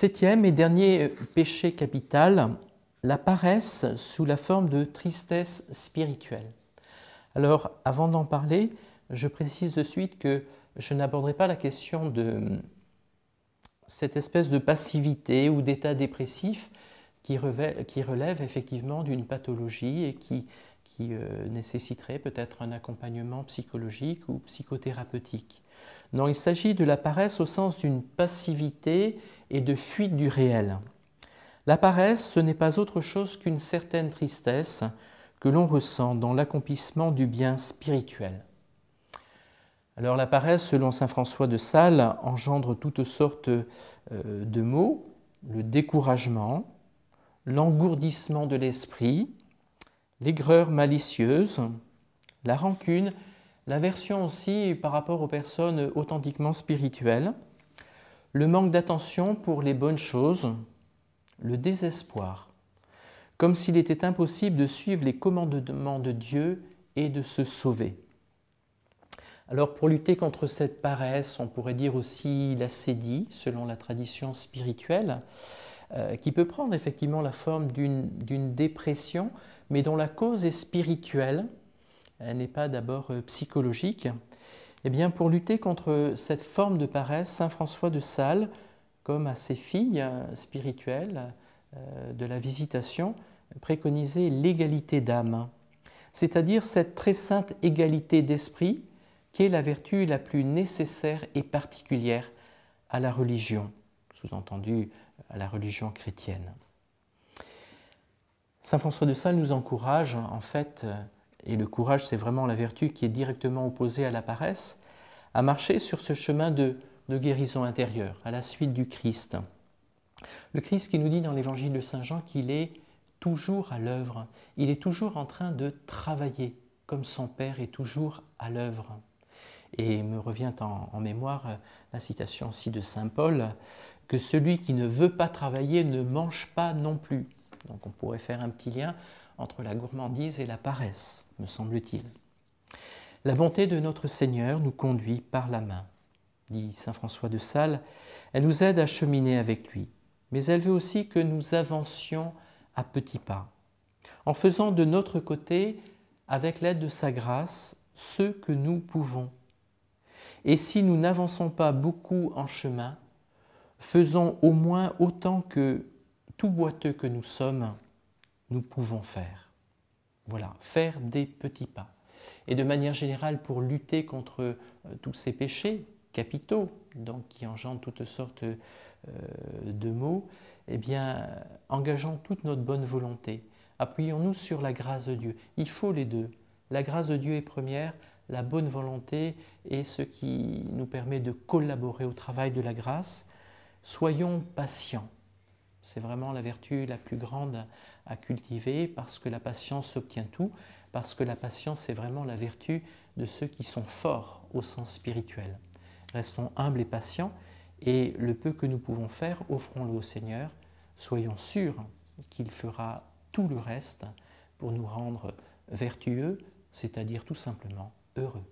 Septième et dernier euh, péché capital, la paresse sous la forme de tristesse spirituelle. Alors, avant d'en parler, je précise de suite que je n'aborderai pas la question de mm, cette espèce de passivité ou d'état dépressif qui, relève effectivement d'une pathologie et qui qui euh, nécessiterait peut-être un accompagnement psychologique ou psychothérapeutique. Non, il s'agit de la paresse au sens d'une passivité et de fuite du réel. La paresse, ce n'est pas autre chose qu'une certaine tristesse que l'on ressent dans l'accomplissement du bien spirituel. Alors la paresse, selon Saint François de Sales, engendre toutes sortes euh, de maux, le découragement, l'engourdissement de l'esprit, l'aigreur malicieuse, la rancune, l'aversion aussi par rapport aux personnes authentiquement spirituelles, le manque d'attention pour les bonnes choses, le désespoir, comme s'il était impossible de suivre les commandements de Dieu et de se sauver. Alors pour lutter contre cette paresse, on pourrait dire aussi la sédie, selon la tradition spirituelle, euh, qui peut prendre effectivement la forme d'une dépression, mais dont la cause est spirituelle, elle n'est pas d'abord euh, psychologique. Eh bien, pour lutter contre cette forme de paresse, Saint François de Sales, comme à ses filles euh, spirituelles de la Visitation, préconisait l'égalité d'âme, c'est-à-dire cette très sainte égalité d'esprit qui est la vertu la plus nécessaire et particulière à la religion sous-entendu à la religion chrétienne. Saint François de Sales nous encourage en fait, et le courage c'est vraiment la vertu qui est directement opposée à la paresse, à marcher sur ce chemin de, guérison intérieure, à la suite du Christ. Le Christ qui nous dit dans l'évangile de Saint Jean qu'il est toujours à l'œuvre, il est toujours en train de travailler, comme son Père est toujours à l'œuvre. Et me revient en mémoire la citation aussi de Saint Paul, que celui qui ne veut pas travailler ne mange pas non plus. Donc on pourrait faire un petit lien entre la gourmandise et la paresse, me semble-t-il. La bonté de notre Seigneur nous conduit par la main, dit Saint François de Sales, elle nous aide à cheminer avec lui, mais elle veut aussi que nous avancions à petits pas, en faisant de notre côté, avec l'aide de sa grâce, ce que nous pouvons. Et si nous n'avançons pas beaucoup en chemin, faisons au moins autant que tout boiteux que nous sommes, nous pouvons faire. Voilà, faire des petits pas. Et de manière générale, pour lutter contre euh, tous ces péchés capitaux, donc qui engendrent toutes sortes euh, de maux, eh bien, engageons toute notre bonne volonté. Appuyons-nous sur la grâce de Dieu. Il faut les deux. La grâce de Dieu est première, la bonne volonté est ce qui nous permet de collaborer au travail de la grâce. Soyons patients. C'est vraiment la vertu la plus grande à cultiver parce que la patience obtient tout, parce que la patience est vraiment la vertu de ceux qui sont forts au sens spirituel. Restons humbles et patients et le peu que nous pouvons faire, offrons-le au Seigneur. Soyons sûrs qu'il fera tout le reste pour nous rendre vertueux, c'est-à-dire tout simplement heureux.